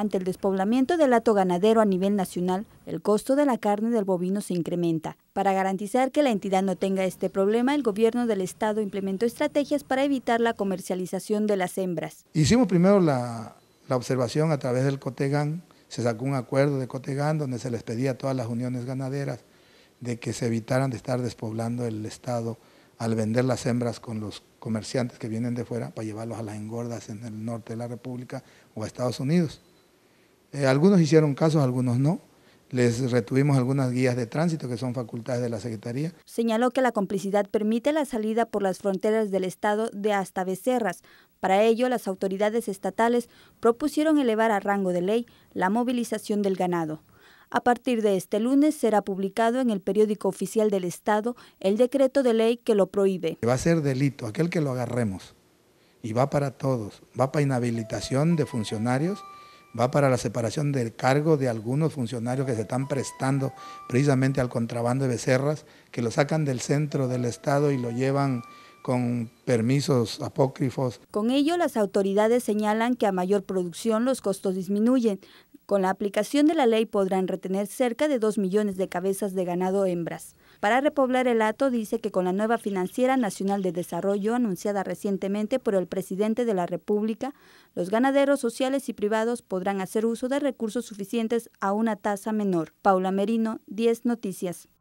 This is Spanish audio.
Ante el despoblamiento del lato ganadero a nivel nacional, el costo de la carne del bovino se incrementa. Para garantizar que la entidad no tenga este problema, el gobierno del estado implementó estrategias para evitar la comercialización de las hembras. Hicimos primero la, observación a través del Cotegán, se sacó un acuerdo de Cotegán donde se les pedía a todas las uniones ganaderas de que se evitaran de estar despoblando el estado al vender las hembras con los comerciantes que vienen de fuera para llevarlos a las engordas en el norte de la República o a Estados Unidos. Eh, algunos hicieron casos, algunos no. Les retuvimos algunas guías de tránsito que son facultades de la Secretaría. Señaló que la complicidad permite la salida por las fronteras del Estado de hasta Becerras. Para ello, las autoridades estatales propusieron elevar a rango de ley la movilización del ganado. A partir de este lunes será publicado en el periódico oficial del Estado el decreto de ley que lo prohíbe. Va a ser delito aquel que lo agarremos y va para todos, va para inhabilitación de funcionarios va para la separación del cargo de algunos funcionarios que se están prestando precisamente al contrabando de becerras, que lo sacan del centro del Estado y lo llevan con permisos apócrifos. Con ello, las autoridades señalan que a mayor producción los costos disminuyen, con la aplicación de la ley podrán retener cerca de 2 millones de cabezas de ganado hembras. Para repoblar el hato dice que con la nueva Financiera Nacional de Desarrollo anunciada recientemente por el presidente de la República, los ganaderos sociales y privados podrán hacer uso de recursos suficientes a una tasa menor. Paula Merino, 10 Noticias.